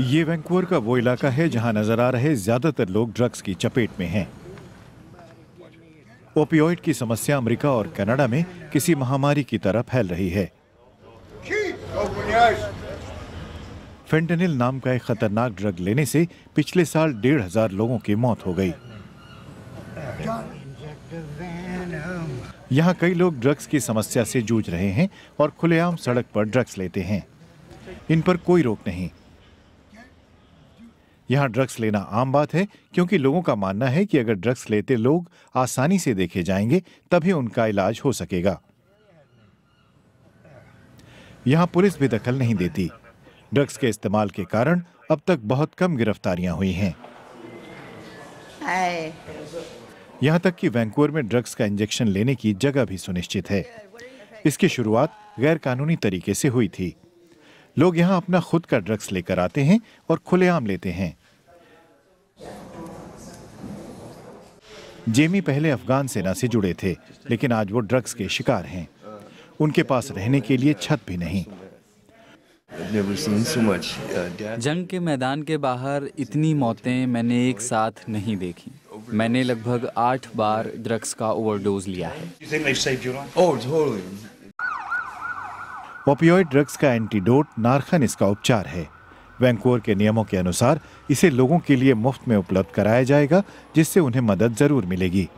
ये वैंकूवर का वो इलाका है जहां नजर आ रहे ज्यादातर लोग ड्रग्स की चपेट में हैं। ओपियोइड की समस्या अमेरिका और कनाडा में किसी महामारी की तरह फैल रही है फेंटेनिल नाम का एक खतरनाक ड्रग लेने से पिछले साल डेढ़ हजार लोगों की मौत हो गई यहाँ कई लोग ड्रग्स की समस्या से जूझ रहे हैं और खुलेआम सड़क पर ड्रग्स लेते हैं इन पर कोई रोक नहीं यहाँ ड्रग्स लेना आम बात है क्योंकि लोगों का मानना है कि अगर ड्रग्स लेते लोग आसानी से देखे जाएंगे तभी उनका इलाज हो सकेगा यहाँ पुलिस भी दखल नहीं देती ड्रग्स के इस्तेमाल के कारण अब तक बहुत कम गिरफ्तारियां हुई हैं यहाँ तक कि वैंकूवर में ड्रग्स का इंजेक्शन लेने की जगह भी सुनिश्चित है इसकी शुरुआत गैर कानूनी तरीके से हुई थी लोग यहाँ अपना खुद का ड्रग्स लेकर आते हैं और खुलेआम लेते हैं जेमी पहले अफगान सेना से जुड़े थे लेकिन आज वो ड्रग्स के शिकार हैं उनके पास रहने के लिए छत भी नहीं जंग के मैदान के बाहर इतनी मौतें मैंने एक साथ नहीं देखी मैंने लगभग आठ बार ड्रग्स का ओवरडोज लिया है ओपियोइड ड्रग्स oh, का एंटीडोट नारखन इसका उपचार है वैंकूवर के नियमों के अनुसार इसे लोगों के लिए मुफ्त में उपलब्ध कराया जाएगा जिससे उन्हें मदद जरूर मिलेगी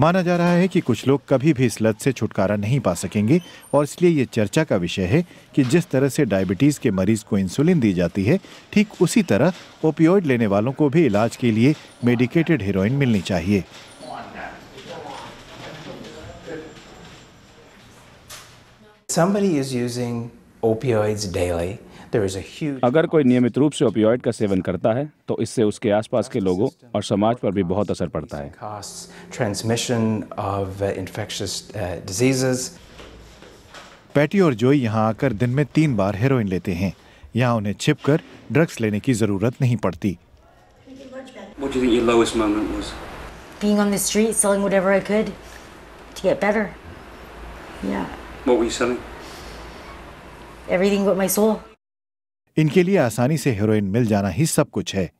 माना जा रहा है कि कुछ लोग कभी भी इस लत से छुटकारा नहीं पा सकेंगे और इसलिए ये चर्चा का विषय है कि जिस तरह से डायबिटीज़ के मरीज को इंसुलिन दी जाती है ठीक उसी तरह ओपियोइड लेने वालों को भी इलाज के लिए मेडिकेटेड हीरोइन मिलनी चाहिए Somebody is using अगर कोई नियमित रूप से ओपियोइड का सेवन करता है तो इससे उसके आसपास के लोगों और समाज पर भी बहुत असर पड़ता है पैटी uh, uh, और जोई यहाँ आकर दिन में तीन बार हेरोइन लेते हैं यहाँ उन्हें छिप कर ड्रग्स लेने की जरूरत नहीं पड़ती Being on the street, selling whatever I could to get better. Yeah. What were you selling? everything but my soul. इनके लिए आसानी से हेरोइन मिल जाना ही सब कुछ है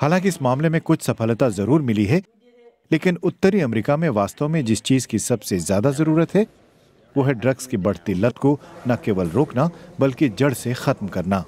हालांकि इस मामले में कुछ सफलता जरूर मिली है लेकिन उत्तरी अमेरिका में वास्तव में जिस चीज की सबसे ज्यादा जरूरत है वो है ड्रग्स की बढ़ती लत को न केवल रोकना बल्कि जड़ से खत्म करना